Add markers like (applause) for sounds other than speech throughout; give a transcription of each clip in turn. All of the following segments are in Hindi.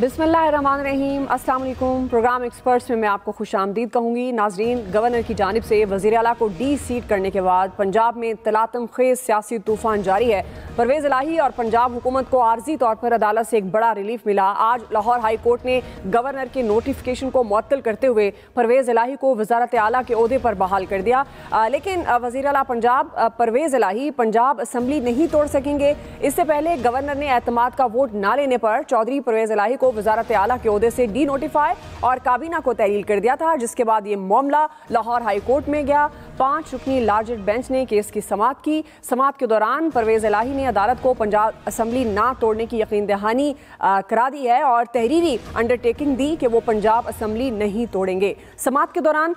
बिसमीम अल्लाम प्रोग्राम एक्सपर्ट्स में मैं आपको खुश आमदीद कहूँगी नाजरीन गवर्नर की जानब से वजी अला को डी सीट करने के बाद पंजाब में तलातम खेज सियासी तूफ़ान जारी है परवेज़ अलाही और पंजाब हुकूमत को आर्जी तौर पर अदालत से एक बड़ा रिलीफ मिला आज लाहौर हाई कोर्ट ने गवर्नर के नोटिफिकेशन को मअतल करते हुए परवेज़ अलाही को वजारत आला के अहदे पर बहाल कर दिया आ, लेकिन वजी अला पंजाब परवेज़ अलाही पंजाब असम्बली नहीं तोड़ सकेंगे इससे पहले गवर्नर ने अतमाद का वोट ना लेने पर चौधरी परवेज़ अलाही को को वजारत आला के अहदे से डी नोटिफाई और काबीना को तहरील कर दिया था जिसके बाद ये मामला लाहौर हाई कोर्ट में गया पाँच रुकनी लार्जर बेंच ने केस की समात की समात के दौरान परवेज इलाही ने अदालत को पंजाब असम्बली ना तोड़ने की यकीन दहानी करा दी है और तहरीरी अंडरटेकिंग दी कि वो पंजाब असम्बली नहीं तोड़ेंगे समात के दौरान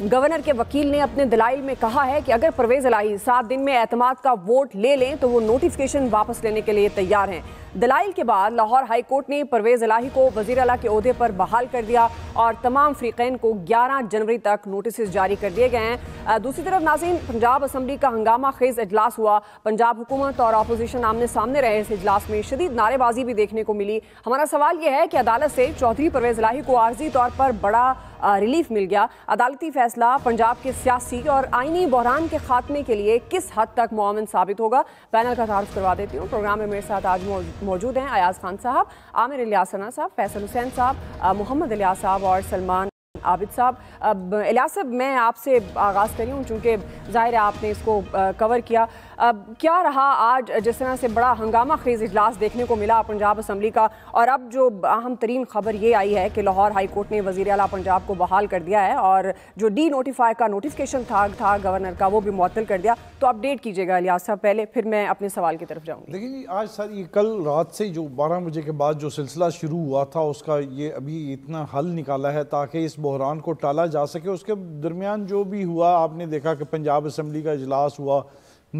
गवर्नर के वकील ने अपने दलाइल में कहा है कि अगर परवेज इलाही सात दिन में एतमाद का वोट ले लें तो वो नोटिफिकेशन वापस लेने के लिए तैयार हैं दलाइल के बाद लाहौर हाई कोर्ट ने परवेज़ इलाही को वजीर अला के अहदे पर बहाल कर दिया और तमाम फ्रीकैन को 11 जनवरी तक नोटिस जारी कर दिए गए हैं दूसरी तरफ नाजीन पंजाब असम्बली का हंगामा खेज अजलास हुआ पंजाब हुकूमत और अपोजिशन आमने सामने रहे इस अजलास में शदीद नारेबाजी भी देखने को मिली हमारा सवाल यह है कि अदालत से चौधरी परवेज़ इलाही को आर्जी तौर पर बड़ा रिलीफ मिल गया अदालती फैसला पंजाब के सियासी और आइनी बहरान के खात्मे के लिए किस हद तक मुआवन साबित होगा पैनल का तारफ करवा देती हूँ प्रोग्राम में मेरे साथ आज मौजूद मौजूद हैं अयाज खान साहब आमिर अलियासना साहब फैसल हुसैन साहब मोहम्मद अलिया साहब और सलमान आबिद साहब अब इलास साहब मैं आपसे आगाज़ करी हूँ चूँकि ज़ाहिर है आपने इसको कवर किया अब क्या रहा आज जिस तरह से बड़ा हंगामा खेज इजलास देखने को मिला पंजाब असम्बली का और अब जो अहम तरीन खबर ये आई है कि लाहौर हाई कोर्ट ने वज़ी अला पंजाब को बहाल कर दिया है और जो डी नोटिफाई का नोटिफिकेशन था था गवर्नर का वो भी मुअल कर दिया तो अपडेट कीजिएगा अलिया साहब पहले फिर मैं अपने सवाल की तरफ जाऊँगी देखिए आज सर ये कल रात से जो बारह बजे के बाद जो सिलसिला शुरू हुआ था उसका ये अभी इतना हल निकाला है ताकि इस बहरान को टाला जा सके उसके दरमियान जो भी हुआ आपने देखा कि पंजाब असम्बली का अजलास हुआ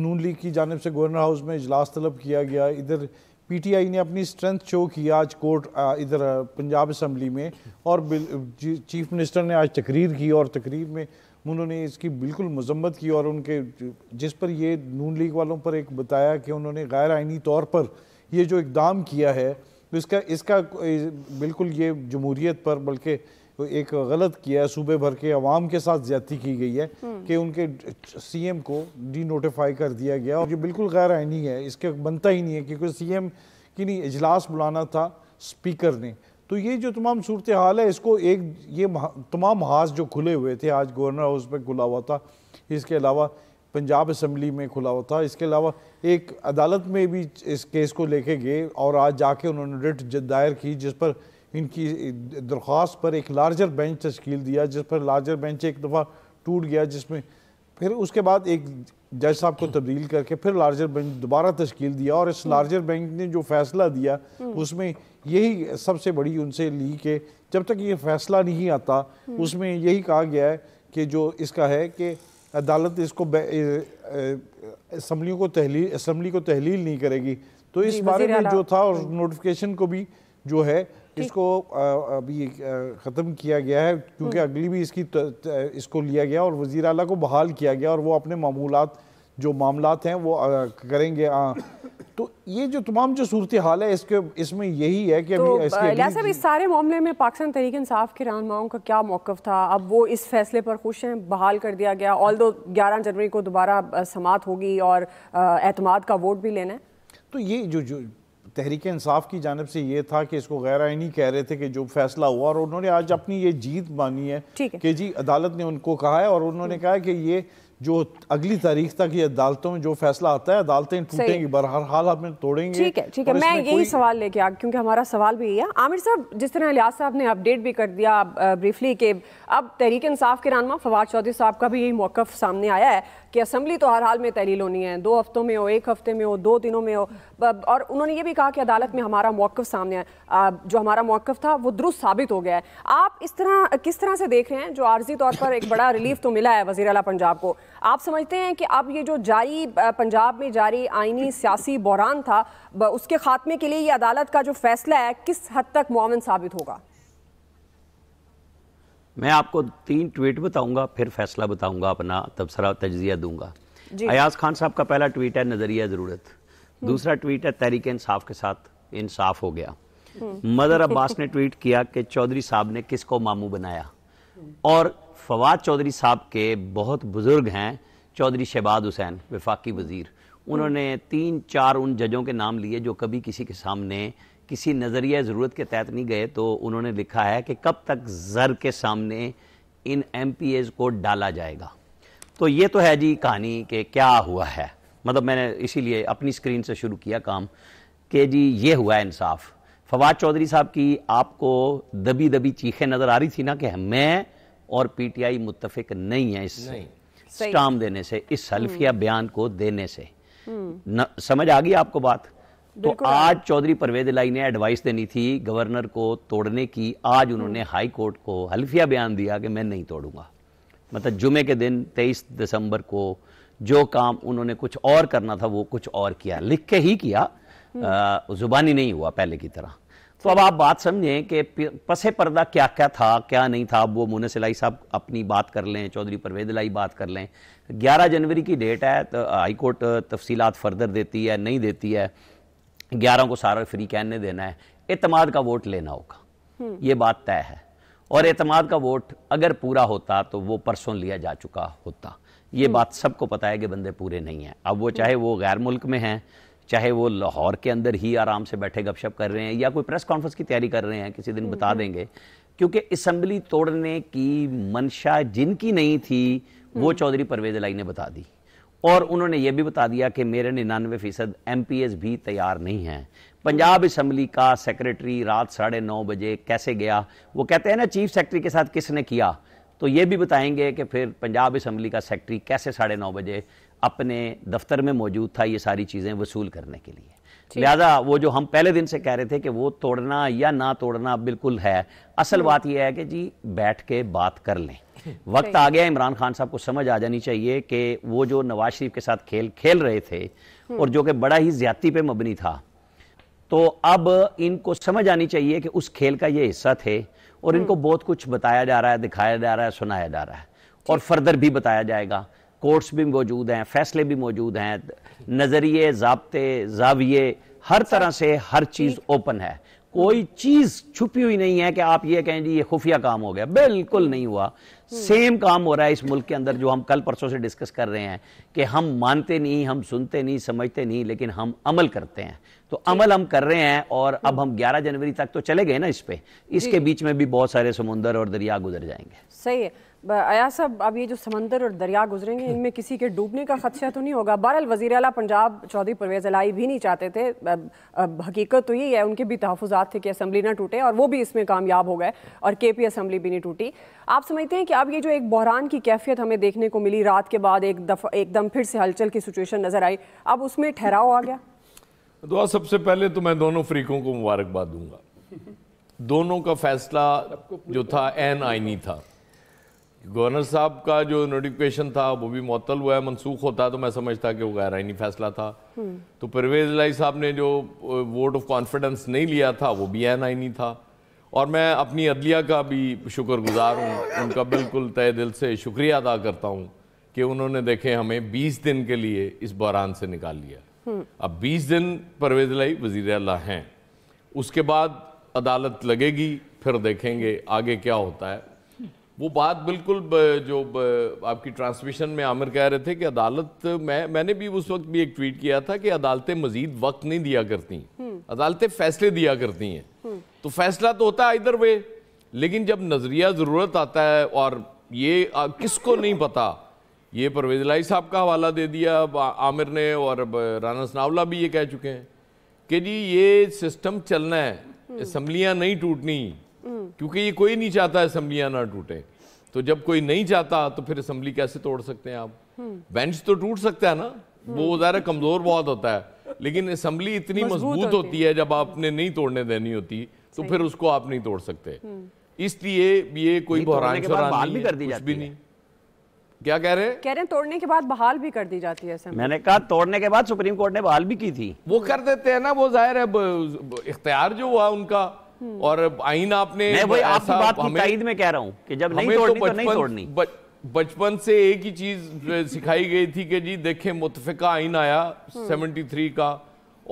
नून लीग की जानब से गवर्नर हाउस में इजलास तलब किया गया इधर पी टी आई ने अपनी स्ट्रेंथ शो की आज कोर्ट इधर पंजाब असम्बली में और चीफ मिनिस्टर ने आज तकरीर की और तकरीर में उन्होंने इसकी बिल्कुल मजम्मत की और उनके जिस पर ये नून लीग वालों पर एक बताया कि उन्होंने गैर आइनी तौर पर ये जो इकदाम किया है तो इसका इसका बिल्कुल ये जमहूरीत पर बल्कि तो एक गलत किया है सूबे भर के अवाम के साथ ज्यादा की गई है हम्म। कि उनके सीएम को डी नोटिफाई कर दिया गया और ये बिल्कुल गैर आइनी है इसके बनता ही नहीं है क्योंकि सीएम की नहीं इजलास बुलाना था स्पीकर ने तो ये जो तमाम सूरत हाल है इसको एक ये तमाम हाथ जो खुले हुए थे आज गवर्नर हाउस में खुला हुआ था इसके अलावा पंजाब असम्बली में खुला हुआ था इसके अलावा एक अदालत में भी इस केस को लेके गए और आज जाके उन्होंने रिट दायर की जिस पर इनकी दरख्वास्त पर एक लार्जर बेंच तश्कील दिया जिस पर लार्जर बेंच एक दफ़ा टूट गया जिसमें फिर उसके बाद एक जज साहब को तब्दील करके फिर लार्जर बेंच दोबारा तश्कील दिया और इस लार्जर बेंच ने जो फैसला दिया उसमें यही सबसे बड़ी उनसे ली कि जब तक ये फैसला नहीं आता उसमें यही कहा गया है कि जो इसका है कि अदालत इसको असम्बलियों को तहलील असम्बली को तहलील नहीं करेगी तो इस बारे में जो था और नोटिफिकेशन को भी जो है इसको अभी ख़त्म किया गया है क्योंकि हम्म। अगली भी इसकी इसको लिया गया और वजीर अला को बहाल किया गया और वो अपने मामूलत जो मामला हैं वो करेंगे आ, तो ये जो तमाम जो सूरत हाल है इसके इसमें यही है कि तो साहब इस सारे मामले में पाकिस्तान तहरीक इंसाफ के रहनमाओं का क्या मौक़ था अब वो इस फैसले पर खुश हैं बहाल कर दिया गया ऑल दो ग्यारह जनवरी को दोबारा समात होगी और एतमाद का वोट भी लेना है तो ये जो जो तहरीक इंसाफ की जानब से ये था कि इसको गैर आइनी कह रहे थे कि जो फैसला हुआ और उन्होंने आज अपनी ये जीत मानी है, है कि जी अदालत ने उनको कहा है और उन्होंने कहा है कि ये जो अगली तारीख तक ये अदालतों में जो फैसला आता है अदालतें टूटेंगी बहर हाल हमें तोड़ेंगे ठीक है ठीक है मैं यही सवाल लेके आ क्योंकि हमारा सवाल भी यही है आमिर साहब जिस तरह लिहाज साहब ने अपडेट भी कर दिया ब्रीफली कि अब तहरीक इंसाफ के रानमा फवाद चौधरी साहब का भी यही मौकफ सामने आया है कि असम्बली तो हर हाल में तहलील होनी है दो हफ्तों में हो एक हफ्ते में हो दो दिनों में हो और उन्होंने ये भी कहा कि अदालत में हमारा मौक़ सामने आया जो हमारा मौक़ था वो दुरुस्त साबित हो गया है आप इस तरह किस तरह से देख रहे हैं जो आर्जी तौर पर एक बड़ा रिलीफ तो मिला है वजी अला पंजाब को आप समझते हैं कि अब ये जो जारी पंजाब में जारी आइनी सियासी बहरान था उसके खात्मे के लिए ये अदालत का जो फैसला है किस हद तक मामन साबित होगा मैं आपको तीन ट्वीट बताऊंगा फिर फैसला बताऊंगा अपना तबसरा तजिया दूंगा अयाज खान साहब का पहला ट्वीट है नज़रिया ज़रूरत हम्म। दूसरा ट्वीट है तहरीक इंसाफ के साथ इंसाफ हो गया हम्म। मदर अब्बास ने ट्वीट किया कि चौधरी साहब ने किसको मामू बनाया हम्म। और फवाद चौधरी साहब के बहुत बुज़ुर्ग हैं चौधरी शहबाद हुसैन विफाकी वजीर उन्होंने तीन चार उन जजों के नाम लिए जो कभी किसी के सामने किसी नज़रिया ज़रूरत के तहत नहीं गए तो उन्होंने लिखा है कि कब तक ज़र के सामने इन एम को डाला जाएगा तो ये तो है जी कहानी कि क्या हुआ है मतलब मैंने इसीलिए अपनी स्क्रीन से शुरू किया काम कि जी ये हुआ है इंसाफ फवाद चौधरी साहब की आपको दबी दबी चीखें नज़र आ रही थी ना कि मैं और पीटीआई मुत्तफिक नहीं है इस स्टाम देने से इस हल्फिया हम्म। बयान को देने से हम्म। न, समझ आ गई आपको बात तो आज हाँ। चौधरी परवेज लाई ने एडवाइस देनी थी गवर्नर को तोड़ने की आज हम्म। उन्होंने हाई कोर्ट को हल्फिया बयान दिया कि मैं नहीं तोड़ूंगा मतलब जुमे के दिन 23 दिसंबर को जो काम उन्होंने कुछ और करना था वो कुछ और किया लिख के ही किया हम्म। आ, जुबानी नहीं हुआ पहले की तरह तो अब आप बात समझें कि पसे पर्दा क्या क्या था क्या नहीं था अब वो मुनस लाई साहब अपनी बात कर लें चौधरी परवेज लाई बात कर लें 11 जनवरी की डेट है तो हाई कोर्ट तफसीलात फर्दर देती है नहीं देती है ग्यारह को सारा फ्री कहने देना है एतमाद का वोट लेना होगा हम्म। ये बात तय है और एतमाद का वोट अगर पूरा होता तो वो परसों लिया जा चुका होता ये हम्म। बात सबको पता है कि बंदे पूरे नहीं हैं अब वो हम्म। चाहे वो गैर मुल्क में हैं चाहे वो लाहौर के अंदर ही आराम से बैठे गपशप कर रहे हैं या कोई प्रेस कॉन्फ्रेंस की तैयारी कर रहे हैं किसी दिन बता देंगे क्योंकि असम्बली तोड़ने की मंशा जिनकी नहीं थी वो चौधरी परवेज लाई ने बता दी और उन्होंने ये भी बता दिया कि मेरे निन्यानवे फ़ीसद एम भी तैयार नहीं हैं पंजाब इसम्बली का सेक्रेटरी रात साढ़े नौ बजे कैसे गया वो कहते हैं ना चीफ सेक्रेटरी के साथ किसने किया तो ये भी बताएंगे कि फिर पंजाब असम्बली का सेक्रेटरी कैसे साढ़े नौ बजे अपने दफ्तर में मौजूद था ये सारी चीज़ें वसूल करने के लिए लिहाजा वो जो हम पहले दिन से कह रहे थे कि वो तोड़ना या ना तोड़ना बिल्कुल है असल हम्म। बात यह है कि जी बैठ के बात कर लें वक्त आ गया इमरान खान साहब को समझ आ जानी चाहिए कि वो जो नवाज शरीफ के साथ खेल खेल रहे थे हम्म। और जो कि बड़ा ही ज्यादती पे मबनी था तो अब इनको समझ आनी चाहिए कि उस खेल का ये हिस्सा थे और इनको हम्म। बहुत कुछ बताया जा रहा है दिखाया जा रहा है सुनाया जा रहा है और फर्दर भी बताया जाएगा कोर्ट्स भी मौजूद हैं फैसले भी मौजूद हैं नज़रिए जबते जाविये हर अच्छा। तरह से हर चीज़ ओपन है कोई चीज छुपी हुई नहीं है कि आप ये कहें जी ये खुफिया काम हो गया बिल्कुल नहीं हुआ सेम काम हो रहा है इस मुल्क के अंदर जो हम कल परसों से डिस्कस कर रहे हैं कि हम मानते नहीं हम सुनते नहीं समझते नहीं लेकिन हम अमल करते हैं तो अमल हम कर रहे हैं और अब हम 11 जनवरी तक तो चले गए ना इस पे इसके बीच में भी बहुत सारे समुंदर और दरिया गुजर जाएंगे सही है अया साहब अब ये जो समंदर और दरिया गुजरेंगे हम्म। इनमें किसी के डूबने का खदशा तो नहीं होगा बहरहाल वज़ी अला पंजाब चौधरी परवेज अलाई भी नहीं चाहते थे हकीकत तो यही है उनके भी तहफात थे कि असम्बली ना टूटे और वो भी इसमें कामयाब हो गए और के पी असम्बली भी नहीं टूटी आप समझते हैं कि अब ये जो एक बहरान की कैफियत हमें देखने को मिली रात के बाद एक दफ़ा एकदम फिर से हलचल की सिचुएशन नज़र आई अब उसमें ठहराव आ गया दुआ सबसे पहले तो मैं दोनों फ्रीकों को मुबारकबाद दूंगा दोनों का फैसला जो था एन आइनी था गवर्नर साहब का जो नोटिफिकेशन था वो भी मअतल हुआ है मनसूख होता है तो मैं समझता कि वो गैर आइनी फैसला था हम्म। तो परवेज लाई साहब ने जो वोट ऑफ कॉन्फिडेंस नहीं लिया था वो भी एन आइनी था और मैं अपनी अदलिया का भी शुक्रगुजार हूँ उनका बिल्कुल तय दिल से शुक्रिया अदा करता हूँ कि उन्होंने देखे हमें बीस दिन के लिए इस बहरान से निकाल लिया हम्म। अब बीस दिन परवेज लाई वज़ी अला हैं उसके बाद अदालत लगेगी फिर देखेंगे आगे क्या होता है वो बात बिल्कुल जो आपकी ट्रांसमिशन में आमिर कह रहे थे कि अदालत मैं मैंने भी उस वक्त भी एक ट्वीट किया था कि अदालतें मजीद वक्त नहीं दिया करती हम्म। अदालतें फैसले दिया करती हैं हम्म। तो फैसला तो होता है इधर वे लेकिन जब नज़रिया ज़रूरत आता है और ये किसको नहीं पता ये परवेज लाई साहब का हवाला दे दिया आमिर ने और राना सनावला भी ये कह चुके हैं कि जी ये सिस्टम चलना है हम्म। असम्बलियाँ नहीं टूटनी क्योंकि ये कोई नहीं चाहता असम्बलियां ना टूटे तो जब कोई नहीं चाहता तो फिर असम्बली कैसे तोड़ सकते हैं आप हम्म। बेंच तो टूट सकता है ना हम्म। वो ज़रा कमज़ोर बहुत होता है लेकिन असम्बली इतनी मजबूत होती है जब आपने नहीं तोड़ने देनी होती तो फिर उसको आप नहीं तोड़ सकते हम्म। इसलिए ये कोई बहरान भी कर दी जाती भी नहीं क्या कह रहे हैं कह रहे हैं तोड़ने के बाद बहाल भी कर दी जाती है मैंने कहा तोड़ने के बाद सुप्रीम कोर्ट ने बहाल भी की थी वो कर देते हैं ना वो जाहिर है इख्तियार जो हुआ उनका हम्म। और आईन आपने आपकी बात में कह रहा कि जब नहीं तो तोड़नी तो, तो नहीं तोड़नी बचपन से एक ही चीज सिखाई गई थी कि जी देखें मुतफिका आइन आया 73 हम्म। का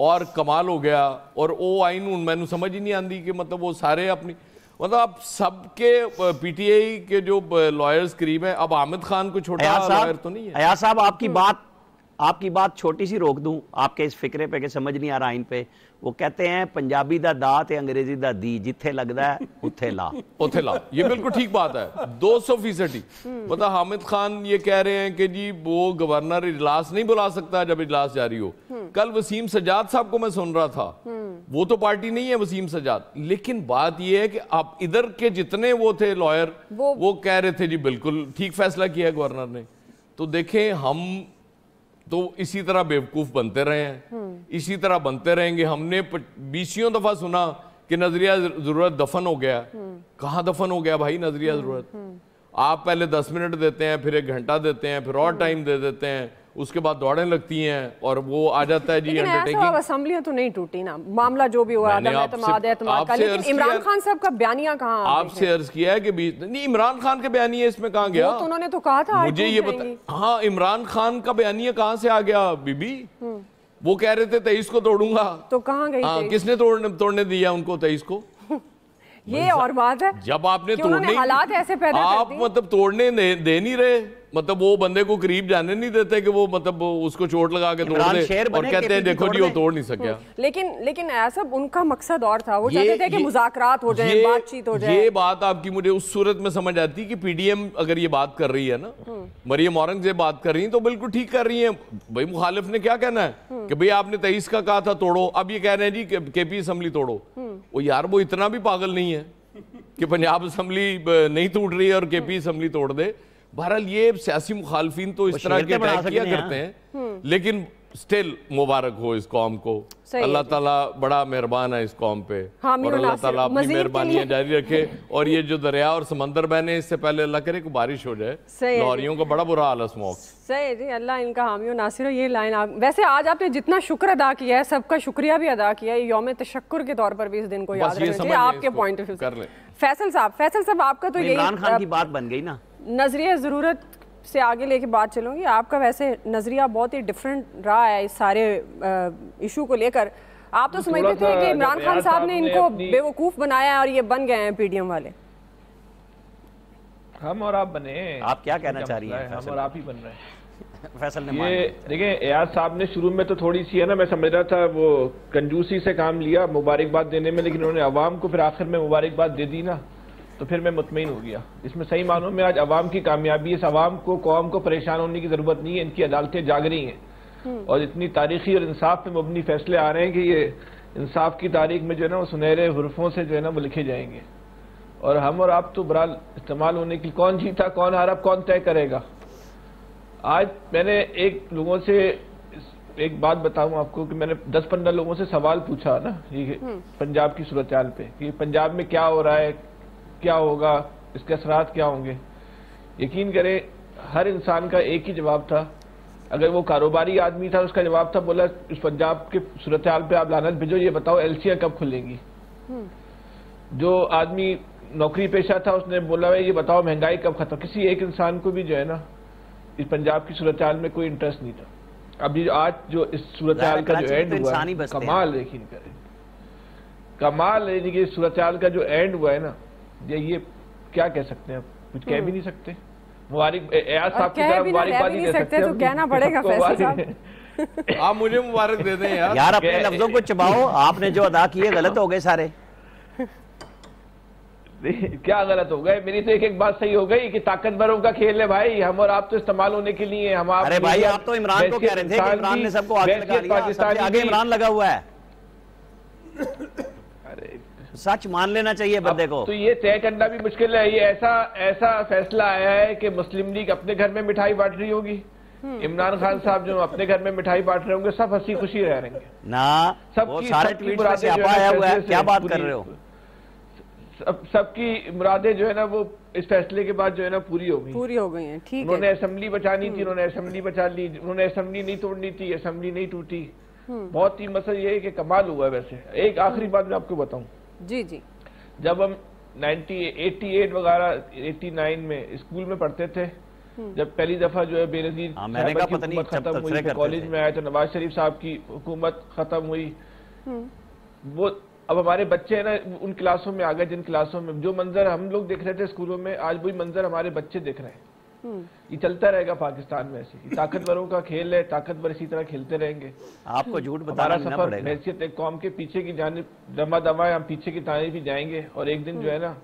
और कमाल हो गया और वो आइन मैं समझ ही नहीं आती कि मतलब वो सारे अपनी मतलब आप सबके पीटीआई के जो लॉयर्स करीब हैं अब आमिद खान को छोटा लॉयर तो नहीं है अया साहब आपकी हम्म। बात आपकी बात छोटी सी रोक दूं आपके इस फिक्रे पे के समझ नहीं आ रहा इन पे वो कहते हैं पंजाबी दा ਦਾ ਤੇ ਅੰਗਰੇਜ਼ੀ ਦਾ ਦੀ ਜਿੱਥੇ ਲੱਗਦਾ उथे ला (laughs) उथे ला ये बिल्कुल ठीक बात है 200% ही पता हामिद खान ये कह रहे हैं कि जी वो गवर्नर इजलास नहीं बुला सकता जब इजलास जारी हो कल वसीम सजाद साहब को मैं सुन रहा था वो तो पार्टी नहीं है वसीम सजाद लेकिन बात यह है कि आप इधर के जितने वो थे लॉयर वो, वो कह रहे थे जी बिल्कुल ठीक फैसला किया गवर्नर ने तो देखें हम तो इसी तरह बेवकूफ बनते रहे हैं इसी तरह बनते रहेंगे हमने बीसियों दफा सुना कि नजरिया जरूरत दफन हो गया कहाँ दफन हो गया भाई नजरिया जरूरत आप पहले दस मिनट देते हैं फिर एक घंटा देते हैं फिर और टाइम दे देते हैं उसके बाद दौड़े लगती हैं और वो आ जाता है जी अंडरटेकिंग असेंबलियां तो नहीं टूटी ना मामला जो भी हुआ इमरान खान का बयानिया आपसे अर्ज किया है कि नहीं इमरान खान के बयानिया इसमें कहाँ गया तो उन्होंने तो कहा था मुझे ये बता हाँ इमरान खान का बयानिया कहाँ से आ गया बीबी हम्म। वो कह रहे थे तेईस को तोड़ूंगा तो कहाँ गई हाँ, किसने तोड़ने तोड़ने दिया उनको तेईस को (laughs) ये और बात है जब आपने तोड़ने हालात ऐसे पैदा आप मतलब तोड़ने दे नहीं रहे मतलब वो बंदे को करीब जाने नहीं देते कि वो मतलब उसको चोट लगा के तोड़ दे और कहते हैं देखो जी वो तोड़ नहीं सकता हम्म। लेकिन लेकिन ऐसा उनका मकसद और था वो चाहते थे कि मुजाकरात हो जाए बातचीत हो जाए ये बात आपकी मुझे उस सूरत में समझ आती कि पीडीएम अगर ये बात कर रही है ना हम्म। मरियम औरंगजेब बात कर रही है तो बिल्कुल ठीक कर रही है भाई मुखालिफ ने क्या कहना है हम्म। कि भाई आपने तेईस का कहा था तोड़ो अब ये कह रहे हैं जी केपी असम्बली तोड़ो वो यार वो इतना भी पागल नहीं है कि पंजाब असम्बली नहीं टूट रही है और केपी असम्बली तोड़ दे बहरहाल ये सियासी मुखालफी तो इस तरह के तो किया करते हैं हम्म। लेकिन स्टिल मुबारक हो इस कौम को अल्लाह ताला बड़ा मेहरबान है इस कौम पे और अल्लाह ताला अपनी मेहरबानियाँ जारी रखे और ये जो दरिया और समंदर बहने इससे पहले अल्लाह करे को बारिश हो जाए लाहौरियों का बड़ा बुरा हाल स्मोक सही जी अल्लाह इनका हामियों नासिर ये लाइन आप वैसे आज आपने जितना शुक्र अदा किया है सबका शुक्रिया भी अदा किया है योम तशक्र के तौर पर भी इस दिन को याद आपके पॉइंट ऑफ व्यू कर ले फैसल साहब फैसल साहब आपका तो, तो यही खान की बात बन गई ना नज़रिया ज़रूरत से आगे लेके बात चलूँगी आपका वैसे नज़रिया बहुत ही डिफरेंट रहा है इस सारे इशू को लेकर आप तो, तो समझते थे कि इमरान खान साहब ने इनको बेवकूफ़ बनाया है और ये बन गए हैं पीडीएम वाले हम और आप बने आप क्या कहना चाह रही हैं मतलब हम और आप ही बन रहे हैं फैसल ने ये देखिए एयाज साहब ने शुरू में तो थोड़ी सी है ना मैं समझ रहा था वो कंजूसी से काम लिया मुबारकबाद देने में लेकिन उन्होंने आवाम को फिर आखिर में मुबारकबाद दे दी ना तो फिर मैं मुतमिन हो गया इसमें सही मानो में आज आवाम की कामयाबी इस आवाम को कौम को परेशान होने की ज़रूरत नहीं है इनकी अदालतें जाग रही हैं हम्म। और इतनी तारीखी और इंसाफ में मबनी फैसले आ रहे हैं कि ये इंसाफ की तारीख में जो है ना वो सुनहरे हरफों से जो है ना वो लिखे जाएंगे और हम और आप तो बहरहाल इस्तेमाल होने की कौन जीता कौन हारा कौन तय करेगा आज मैंने एक लोगों से एक बात बताऊं आपको कि मैंने 10-15 लोगों से सवाल पूछा ना ये हम्म। पंजाब की सूरत पे कि पंजाब में क्या हो रहा है क्या होगा इसके असरात क्या होंगे यकीन करें हर इंसान का एक ही जवाब था अगर वो कारोबारी आदमी था उसका जवाब था बोला इस पंजाब के सूरत हाल पर आप लानत भेजो ये बताओ एलसीआई कब खुलेंगी हम्म। जो आदमी नौकरी पेशा था उसने बोला भाई ये बताओ महंगाई कब खत्म किसी एक इंसान को भी जो है ना इस पंजाब की सूरत हाल में कोई इंटरेस्ट नहीं था अब ये आज जो इस सूरत हाल का जो एंड तो हुआ कमाल यकीन करें कमाल यानी कि सूरत हाल का जो एंड हुआ है ना या ये क्या कह सकते हैं आप कुछ कह भी हम्म। नहीं सकते मुबारक एयाज साहब की तरफ तरह नहीं दे सकते तो कहना पड़ेगा (laughs) आप मुझे मुबारक दे दें यार यार अपने लफ्जों को चबाओ आपने जो अदा किए गलत हो गए सारे क्या गलत हो गए मेरी तो एक एक बात सही हो गई कि ताकतवरों का खेल है भाई हम और आप तो इस्तेमाल होने के लिए हम आप अरे भाई आप तो इमरान को कह रहे थे इमरान ने सबको आगे लगा लिया आगे इमरान लगा हुआ है सच मान लेना चाहिए बंदे को तो ये तय करना भी मुश्किल है ये ऐसा ऐसा फैसला आया है कि मुस्लिम लीग अपने घर में मिठाई बांट रही होगी हम्म। इमरान खान साहब जो अपने घर में मिठाई बांट रहे होंगे सब हंसी खुशी रह रहे हैं ना सब वो सारे ट्वीट से आया हुआ है क्या बात कर रहे हो सब सबकी मुरादे जो है ना वो इस फैसले के बाद जो है ना पूरी हो गई पूरी हो गई है ठीक उन्होंने असेंबली बचानी थी हम्म। उन्होंने असेंबली बचा ली उन्होंने असेंबली नहीं तोड़नी थी असेंबली नहीं टूटी हम्म। बहुत ही मसल ये है कि कमाल हुआ है वैसे एक आखिरी बात मैं आपको बताऊं जी जी जब हम 90 एट वगैरह 89 में स्कूल में पढ़ते थे हम्म। जब पहली दफा जो है बेनजीर हाँ, खत्म हुई कॉलेज में आया तो नवाज शरीफ साहब की हुकूमत खत्म हुई हम्म। वो अब हमारे बच्चे हैं ना उन क्लासों में आ गए जिन क्लासों में जो मंजर हम लोग देख रहे थे स्कूलों में आज वही मंजर हमारे बच्चे देख रहे हैं ये चलता रहेगा पाकिस्तान में ऐसे ही ताकतवरों का खेल है ताकतवर इसी तरह खेलते रहेंगे आपको झूठ बताना सफर हैसियत कौम के पीछे की जाने दमा दमा हम पीछे की ताने भी जाएंगे और एक दिन जो है ना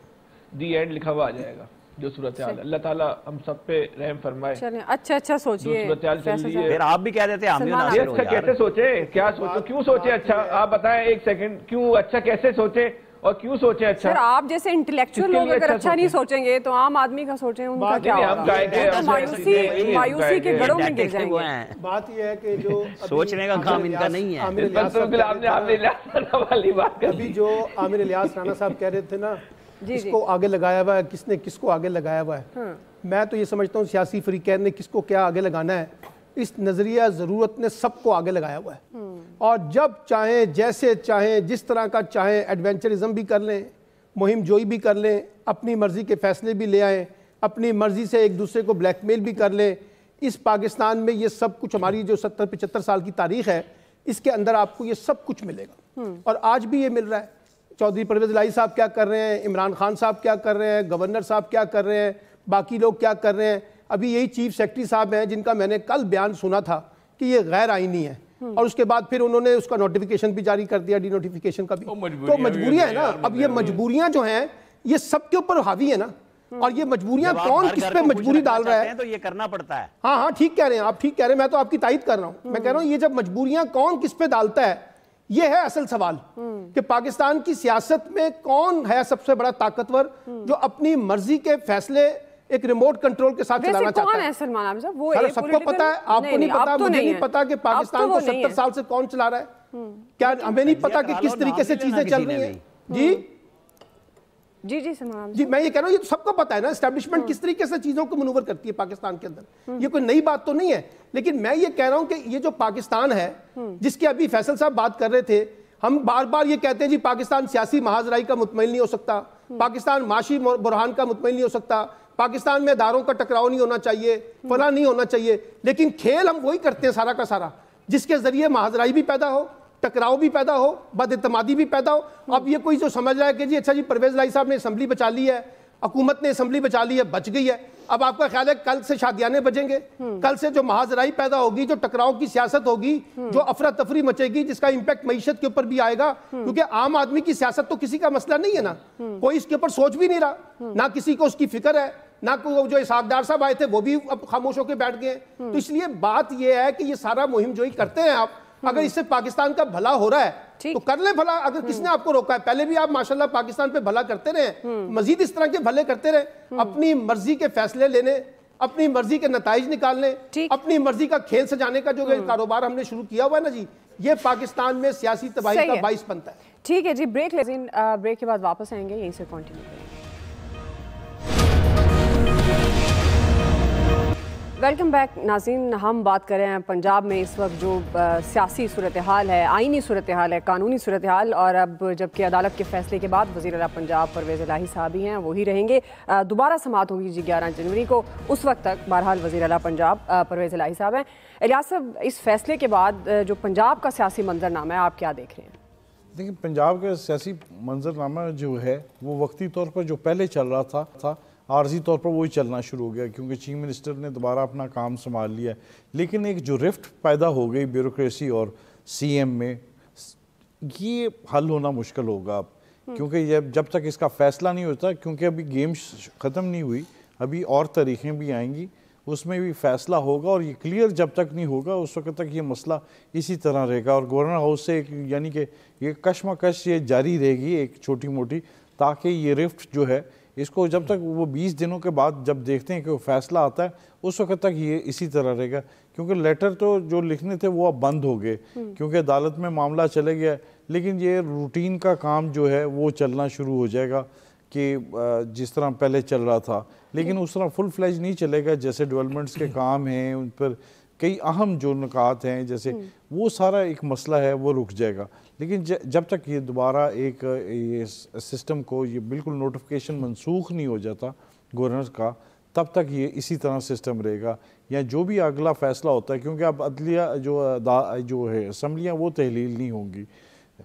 दी एंड लिखा हुआ आ जाएगा जो सूरत अल्लाह ताला हम सब पे रहम फरमाए अच्छा अच्छा सोचिए फिर आप भी कह देते हैं अच्छा कैसे सोचे क्या सोचो क्यों सोचे अच्छा आप बताएं एक सेकंड क्यों अच्छा कैसे सोचे और क्यों सोचे अच्छा सर आप जैसे इंटेलेक्चुअल लोग अगर अच्छा, अच्छा नहीं सोचेंगे तो आम आदमी का सोचे उनका क्या होगा मायूसी तो मायूसी के घड़ों में गिर जाएंगे बात यह है कि जो (laughs) सोचने का काम इनका नहीं है आपने वाली बात अभी जो आमिर इलियास राणा साहब कह रहे थे ना किसको आगे लगाया हुआ है किसने किसको आगे लगाया हुआ है हाँ। मैं तो ये समझता हूँ सियासी फ्री ने किसको क्या आगे लगाना है इस नज़रिया ज़रूरत ने सबको आगे लगाया हुआ है हम्म। और जब चाहें जैसे चाहें जिस तरह का चाहें एडवेंचरिज्म भी कर लें मुहिम जोई भी कर लें अपनी मर्ज़ी के फ़ैसले भी ले आएँ अपनी मर्ज़ी से एक दूसरे को ब्लैकमेल भी कर लें इस पाकिस्तान में ये सब कुछ हमारी जो सत्तर पचहत्तर साल की तारीख है इसके अंदर आपको ये सब कुछ मिलेगा हम्म। और आज भी ये मिल रहा है चौधरी परवेज लाई साहब क्या कर रहे हैं इमरान खान साहब क्या कर रहे हैं गवर्नर साहब क्या कर रहे हैं बाकी लोग क्या कर रहे हैं अभी यही चीफ सेक्रेटरी साहब हैं जिनका मैंने कल बयान सुना था कि ये गैर आइनी है और उसके बाद फिर उन्होंने उसका नोटिफिकेशन भी जारी कर दिया डी नोटिफिकेशन का भी तो, तो मजबूरियां है ना अब ये मजबूरियां जो हैं ये सबके ऊपर हावी है ना और ये मजबूरियां कौन किस पे मजबूरी डाल रहा है तो ये करना पड़ता है हाँ हाँ ठीक कह रहे हैं आप ठीक कह रहे हैं मैं तो आपकी तायद कर रहा हूँ मैं कह रहा हूँ ये जब मजबूरियां कौन किस पे डालता है ये है असल सवाल कि पाकिस्तान की सियासत में कौन है सबसे बड़ा ताकतवर जो अपनी मर्जी के फैसले एक रिमोट कंट्रोल के साथ चलाना चाहता है सलमान वो सबको पता है आपको नहीं पता तो मुझे नहीं पता कि तो पाकिस्तान को सत्तर साल से कौन चला रहा है हम्म। क्या हमें नहीं पता कि किस तरीके से चीजें चल रही है जी जी जी सलमान जी मैं ये कह रहा हूँ ये तो सबको पता है ना स्टैब्लिशमेंट हम्म। किस तरीके से चीज़ों को मनूवर करती है पाकिस्तान के अंदर हम्म। ये कोई नई बात तो नहीं है लेकिन मैं ये कह रहा हूँ कि ये जो पाकिस्तान है जिसके अभी फैसल साहब बात कर रहे थे हम बार बार ये कहते हैं जी पाकिस्तान सियासी महाजराई का मुतमिल नहीं हो सकता पाकिस्तान माशी बुरहान का मुतमिल नहीं हो सकता पाकिस्तान में दारों का टकराव नहीं होना चाहिए फला नहीं होना चाहिए लेकिन खेल हम वही करते हैं सारा का सारा जिसके जरिए महाजराई भी पैदा हो टकराव भी पैदा हो बदतमादी भी पैदा हो अब ये कोई जो समझ रहा है कि जी अच्छा जी परवेज लाई साहब ने असम्बली बचा ली है हुकूमत ने असम्बली बचा ली है बच गई है अब आपका ख्याल है कल से शादियाने बजेंगे कल से जो महाजराई पैदा होगी जो टकराव की सियासत होगी जो अफरा तफरी मचेगी जिसका इम्पैक्ट मीशत के ऊपर भी आएगा क्योंकि आम आदमी की सियासत तो किसी का मसला नहीं है ना कोई इसके ऊपर सोच भी नहीं रहा ना किसी को उसकी फिक्र है ना को जो इसहाकदार साहब आए थे वो भी अब खामोश होकर बैठ गए तो इसलिए बात यह है कि ये सारा मुहिम जो ही करते हैं आप अगर इससे पाकिस्तान का भला हो रहा है तो कर ले भला अगर हम्म। किसने आपको रोका है पहले भी आप माशाल्लाह पाकिस्तान पे भला करते रहे हम्म। मजीद इस तरह के भले करते रहे हम्म। अपनी मर्जी के फैसले लेने अपनी मर्जी के नतज निकालने अपनी मर्जी का खेल सजाने का जो कारोबार हमने शुरू किया हुआ है ना जी ये पाकिस्तान में सियासी तबाही का बाइस बनता है ठीक है जी ब्रेक लेकिन ब्रेक के बाद वापस आएंगे यहीं से कॉन्टिन्यू करेंगे वेलकम बैक नाजीन हम बात कर रहे हैं पंजाब में इस वक्त जो सियासी सूरत हाल है आइनी सूरत हाल है कानूनी सूरत हाल और अब जबकि अदालत के फैसले के बाद वजी अला पंजाब परवेज़ लाही साहब ही हैं वही रहेंगे दोबारा समात होगी जी ग्यारह जनवरी को उस वक्त तक बहरहाल वजी अला पंजाब परवेज़ लाही साहब हैं एलिया साहब इस फैसले के बाद जो पंजाब का सियासी मंजरनामा है आप क्या देख रहे हैं देखिए पंजाब का सियासी मंजरनामा जो है वो वक्ती तौर पर जो पहले चल रहा था, था आर्जी तौर पर वही चलना शुरू हो गया क्योंकि चीफ मिनिस्टर ने दोबारा अपना काम संभाल लिया लेकिन एक जो रिफ्ट पैदा हो गई ब्यूरोसी और सीएम में ये हल होना मुश्किल होगा अब क्योंकि जब जब तक इसका फैसला नहीं होता क्योंकि अभी गेम ख़त्म नहीं हुई अभी और तरीक़ें भी आएंगी उसमें भी फैसला होगा और ये क्लियर जब तक नहीं होगा उस वक्त तक ये मसला इसी तरह रहेगा और गवर्नर हाउस से एक यानी कि ये कशमकश ये जारी रहेगी एक छोटी मोटी ताकि ये रिफ्ट जो है इसको जब तक वो बीस दिनों के बाद जब देखते हैं कि वो फैसला आता है उस वक्त तक ये इसी तरह रहेगा क्योंकि लेटर तो जो लिखने थे वो अब बंद हो गए हम्म। क्योंकि अदालत में मामला चले गया लेकिन ये रूटीन का काम जो है वो चलना शुरू हो जाएगा कि जिस तरह पहले चल रहा था लेकिन हम्म। उस तरह फुल फ्लैज नहीं चलेगा जैसे डेवलपमेंट्स के काम हैं उन पर कई अहम जो निकात हैं जैसे हम्म। वो सारा एक मसला है वो रुक जाएगा लेकिन जब तक ये दोबारा एक ये सिस्टम को ये बिल्कुल नोटिफिकेशन मनसूख नहीं हो जाता गवर्नर का तब तक ये इसी तरह सिस्टम रहेगा या जो भी अगला फैसला होता है क्योंकि अब अदलिया जो जो है असम्बलियाँ वो तहलील नहीं होंगी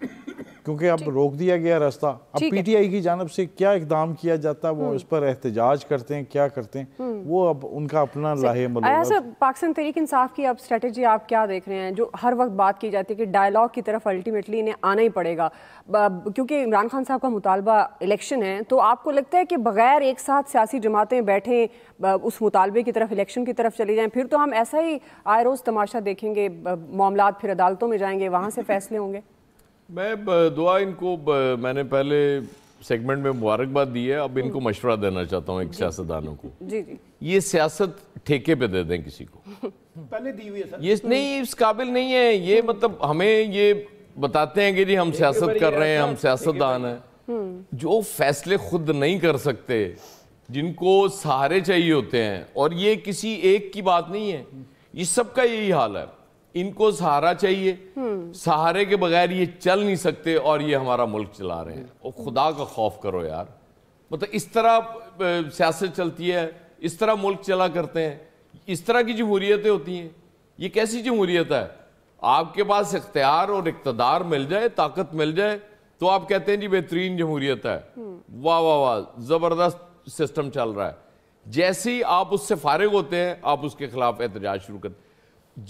क्योंकि अब रोक दिया गया रास्ता अब पीटीआई की जानब से क्या इकदाम किया जाता है वो हम्म। इस पर एहतजाज करते हैं क्या करते हैं हम्म। वो अब उनका अपना लाहे पाकिस्तान तरीक इंसाफ की अब स्ट्रेटजी आप क्या देख रहे हैं जो हर वक्त बात की जाती है कि डायलॉग की तरफ अल्टीमेटली इन्हें आना ही पड़ेगा क्योंकि इमरान खान साहब का मुतालबा इलेक्शन है तो आपको लगता है कि बगैर एक साथ सियासी जमातें बैठें उस मुतालबे की तरफ इलेक्शन की तरफ चली जाएँ फिर तो हम ऐसा ही आए रोज़ तमाशा देखेंगे मामला फिर अदालतों में जाएंगे वहाँ से फैसले होंगे मैं दुआ इनको मैंने पहले सेगमेंट में मुबारकबाद दी है अब इनको मशवरा देना चाहता हूँ एक सियासतदानों को जी जी ये सियासत ठेके पे दे दें किसी को पहले दी हुई है सर ये नहीं इस काबिल नहीं है ये मतलब हमें ये बताते हैं कि जी हम सियासत कर रहे हैं हम सियासतदान हैं हम्म। जो फैसले खुद नहीं कर सकते जिनको सहारे चाहिए होते हैं और ये किसी एक की बात नहीं है ये सबका यही हाल है इनको सहारा चाहिए हम्म। सहारे के बगैर ये चल नहीं सकते और ये हमारा मुल्क चला रहे हैं और खुदा का खौफ करो यार मतलब इस तरह सियासत चलती है इस तरह मुल्क चला करते हैं इस तरह की जमहूरियतें होती हैं ये कैसी जमहूरियत है आपके पास इख्तियार और इकतदार मिल जाए ताकत मिल जाए तो आप कहते हैं जी बेहतरीन जमहूरियत है हम्म। वाह वाह वाह ज़बरदस्त सिस्टम चल रहा है जैसे ही आप उससे फारिग होते हैं आप उसके खिलाफ एहतजाज शुरू करते हैं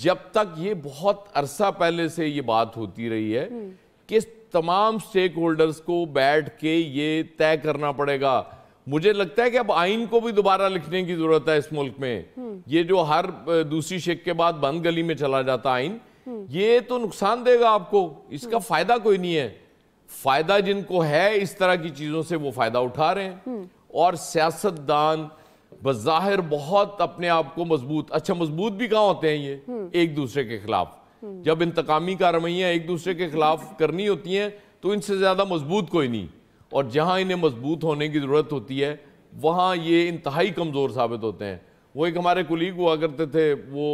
जब तक ये बहुत अरसा पहले से ये बात होती रही है हम्म। कि तमाम स्टेक होल्डर्स को बैठ के ये तय करना पड़ेगा मुझे लगता है कि अब आइन को भी दोबारा लिखने की जरूरत है इस मुल्क में हम्म। ये जो हर दूसरी शेख के बाद बंद गली में चला जाता आइन हम्म। ये तो नुकसान देगा आपको इसका फायदा कोई नहीं है फायदा जिनको है इस तरह की चीजों से वो फायदा उठा रहे हैं और सियासतदान बज़ाहिर बहुत अपने आप को मजबूत अच्छा मजबूत भी कहाँ होते हैं ये एक दूसरे के खिलाफ जब इंतकामी कार्रवाइयाँ एक दूसरे के खिलाफ करनी होती हैं तो इनसे ज़्यादा मजबूत कोई नहीं और जहाँ इन्हें मजबूत होने की ज़रूरत होती है वहाँ ये इंतहाई कमज़ोर साबित होते हैं वो एक हमारे कुलीग हुआ करते थे वो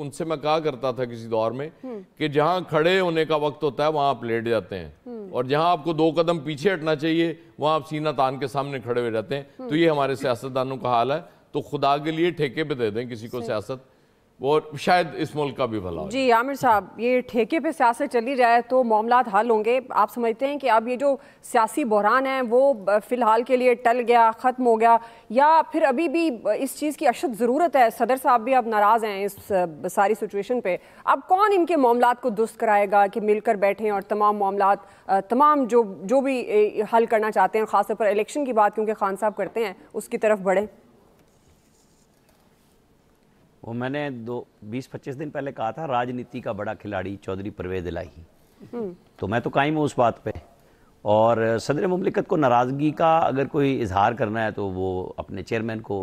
उनसे मैं कहा करता था किसी दौर में कि जहाँ खड़े होने का वक्त होता है वहाँ आप लेट जाते हैं और जहाँ आपको दो कदम पीछे हटना चाहिए वहाँ आप सीना तान के सामने खड़े हो जाते हैं तो ये हमारे सियासतदानों का हाल है तो खुदा के लिए ठेके पे दे दें किसी को सियासत वो शायद इस मुल्क का भी भला जी आमिर साहब ये ठेके पे सियासत चली जाए तो मामला हल होंगे आप समझते हैं कि अब ये जो सियासी बहरान है वो फ़िलहाल के लिए टल गया ख़त्म हो गया या फिर अभी भी इस चीज़ की अशद ज़रूरत है सदर साहब भी अब नाराज़ हैं इस सारी सिचुएशन पे अब कौन इनके मामला को दुरुस्त कराएगा कि मिलकर बैठें और तमाम मामला तमाम जो जो भी हल करना चाहते हैं ख़ासतौर पर इलेक्शन की बात क्योंकि खान साहब करते हैं उसकी तरफ बढ़ें वो मैंने दो बीस पच्चीस दिन पहले कहा था राजनीति का बड़ा खिलाड़ी चौधरी परवेज इलाही हम्म। तो मैं तो कायम हूँ उस बात पर और सदर ममलिकत को नाराज़गी का अगर कोई इजहार करना है तो वो अपने चेयरमैन को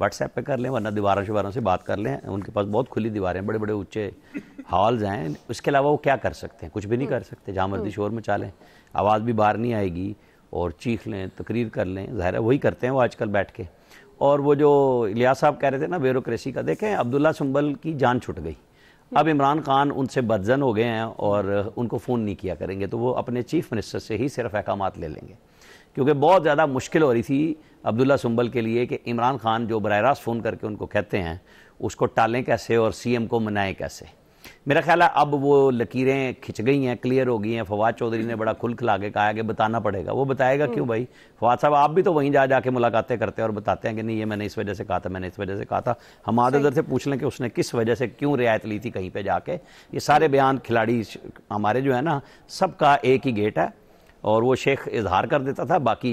व्हाट्सएप पे कर लें वरना दीवारों शिवारों से बात कर लें उनके पास बहुत खुली दीवारें बड़े बड़े ऊंचे हॉल्स हैं उसके अलावा वो क्या कर सकते हैं कुछ भी नहीं हम्म। कर सकते जहाँ मर्जी हम्म। शोर मचा लें आवाज़ भी बाहर नहीं आएगी और चीख लें तकरीर कर लें ज़ाहिर वही करते हैं वो आजकल बैठ के और वो जो लिया साहब कह रहे थे ना ब्यूरोसी का देखें अब्दुल्ला संबल की जान छुट गई अब इमरान खान उनसे बदजन हो गए हैं और उनको फ़ोन नहीं किया करेंगे तो वो अपने चीफ मिनिस्टर से ही सिर्फ अहकाम ले लेंगे क्योंकि बहुत ज़्यादा मुश्किल हो रही थी अब्दुल्ला संबल के लिए कि इमरान खान जो बर रास्त फ़ोन करके उनको कहते हैं उसको टालें कैसे और सी एम को मनाएं कैसे मेरा ख्याल है अब वो लकीरें खिंच गई हैं क्लियर हो गई हैं फवाद चौधरी ने बड़ा खुल खिला के कहा कि बताना पड़ेगा वो बताएगा क्यों हम्म। भाई फवाद साहब आप भी तो वहीं जा जाके मुलाकातें करते हैं और बताते हैं कि नहीं ये मैंने इस वजह से कहा था मैंने इस वजह से कहा था हम उधर से पूछ लें कि उसने किस वजह से क्यों रियायत ली थी कहीं पर जाके ये सारे बयान खिलाड़ी हमारे जो है ना सबका एक ही गेट है और वो शेख इजहार कर देता था बाकी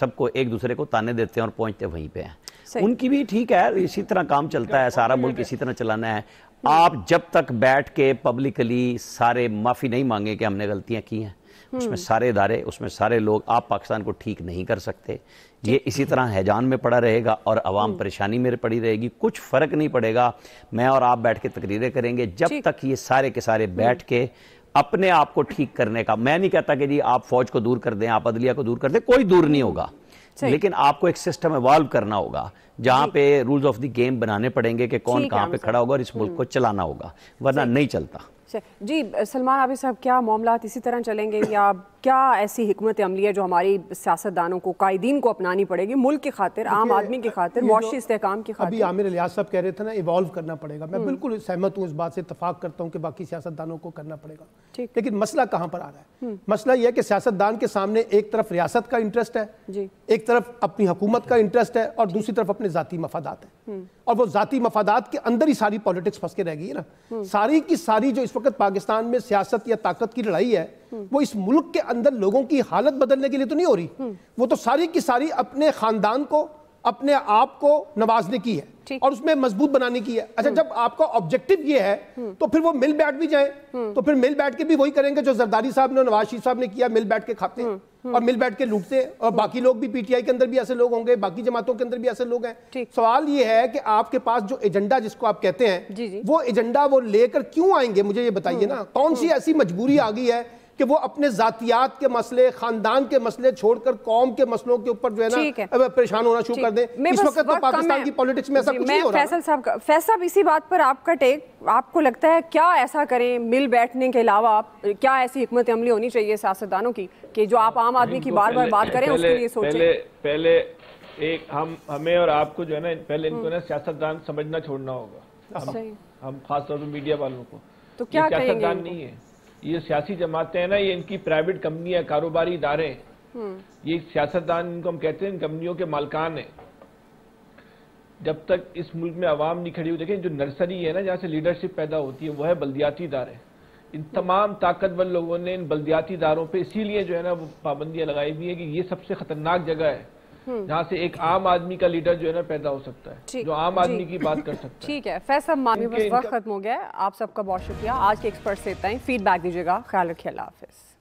सबको एक दूसरे को ताने देते हैं और पहुंचते वहीं पे हैं उनकी भी ठीक है इसी तरह काम चलता है सारा मुल्क इसी तरह चलाना है हम्म। आप जब तक बैठ के पब्लिकली सारे माफ़ी नहीं मांगे कि हमने गलतियां की हैं उसमें हम्म। सारे इदारे उसमें सारे लोग आप पाकिस्तान को ठीक नहीं कर सकते ये इसी तरह हैजान में पड़ा रहेगा और आवाम हम्म। परेशानी में पड़ी रहेगी कुछ फ़र्क नहीं पड़ेगा मैं और आप बैठ के तकरीरें करेंगे जब तक ये सारे के सारे बैठ के अपने आप को ठीक करने का मैं नहीं कहता कि जी आप फौज को दूर कर दें आप अदलिया को दूर कर दें कोई दूर नहीं होगा लेकिन आपको एक सिस्टम इवॉल्व करना होगा जहाँ पे रूल्स ऑफ द गेम बनाने पड़ेंगे कि कौन कहाँ पे खड़ा होगा और इस मुल्क को चलाना होगा वरना नहीं चलता जी सलमान आबिद साहब क्या मामला इसी तरह चलेंगे या क्या ऐसी हमत अमली है जो हमारी सियासतदानों को कायदीन को अपनानी पड़ेगी मुल्क की खातिर आम आदमी की खातिर मौशी इसकाम की खातिर अभी आमिर अलिया साहब कह रहे थे ना इवॉल्व करना पड़ेगा मैं हम्म। बिल्कुल सहमत हूँ इस बात से इतफाक करता हूँ कि बाकी सियासतदानों को करना पड़ेगा ठीक लेकिन मसला कहाँ पर आ रहा है हम्म। मसला यह है कि सियासतदान के सामने एक तरफ रियासत का इंटरेस्ट है एक तरफ अपनी हकूमत का इंटरेस्ट है और दूसरी तरफ अपने ज़ाती मफादात है हम्म। और वो ज़ाती मफादात के अंदर ही सारी पॉलिटिक्स फंस के रह गई है ना सारी की सारी जो इस वक्त पाकिस्तान में सियासत या ताकत की लड़ाई है वो इस मुल्क के अंदर लोगों की हालत बदलने के लिए तो नहीं हो रही हम्म। वो तो सारी की सारी अपने खानदान को अपने आप को नवाजने की है और उसमें मजबूत बनाने की है अच्छा हम्म। जब आपका ऑब्जेक्टिव ये है हम्म। तो फिर वो मिल बैठ भी जाए तो फिर मिल बैठ के भी वही करेंगे जो जरदारी साहब ने नवाज शरीफ साहब ने किया मिल बैठ के खाते हैं और मिल बैठ के लूटते हैं और बाकी लोग भी पीटीआई के अंदर भी ऐसे लोग होंगे बाकी जमातों के अंदर भी ऐसे लोग हैं सवाल ये है कि आपके पास जो एजेंडा जिसको आप कहते हैं वो एजेंडा वो लेकर क्यों आएंगे मुझे ये बताइए ना कौन सी ऐसी मजबूरी आ गई है कि वो अपने जातियात के मसले खानदान के मसले छोड़कर कौम के मसलों के ऊपर जो है ना परेशान होना शुरू कर दें इस वक्त तो पाकिस्तान की पॉलिटिक्स में ऐसा कुछ नहीं हो रहा फैसल साहब फैसल इसी बात पर आपका टेक आपको लगता है क्या ऐसा करें मिल बैठने के अलावा क्या ऐसी हिकमत अमली होनी चाहिए सियासतदानों की कि जो आप आम आदमी की बार बार बात करें उसके लिए सोचे पहले एक हम हमें और आपको जो है ना पहले इनको ना हम्म। सियासतदान समझना छोड़ना होगा हम, हम खासतौर पर मीडिया वालों को तो क्या सियासतदान नहीं है ये सियासी जमातें हैं ना ये इनकी प्राइवेट कंपनियां कारोबारी इदारे हैं हम्म। ये सियासतदान इनको हम कहते हैं इन कंपनियों के मालकान हैं जब तक इस मुल्क में आवाम नहीं खड़ी हुई देखें जो नर्सरी है ना जहाँ से लीडरशिप पैदा होती है वह है बल्दियाती इदारे इन तमाम ताकतवर लोगों ने इन बल्दियाती इदारों पर इसीलिए जो है ना वो पाबंदियाँ लगाई हुई है कि ये सबसे खतरनाक जगह है हम्म। जहाँ से एक आम आदमी का लीडर जो है ना पैदा हो सकता है जो आम आदमी की बात कर सकता है ठीक है फैसल मामी बस वक्त खत्म हो गया आप सबका बहुत शुक्रिया आज के एक्सपर्ट से इतना ही फीडबैक दीजिएगा ख्याल रखिए अल्लाह हाफिज़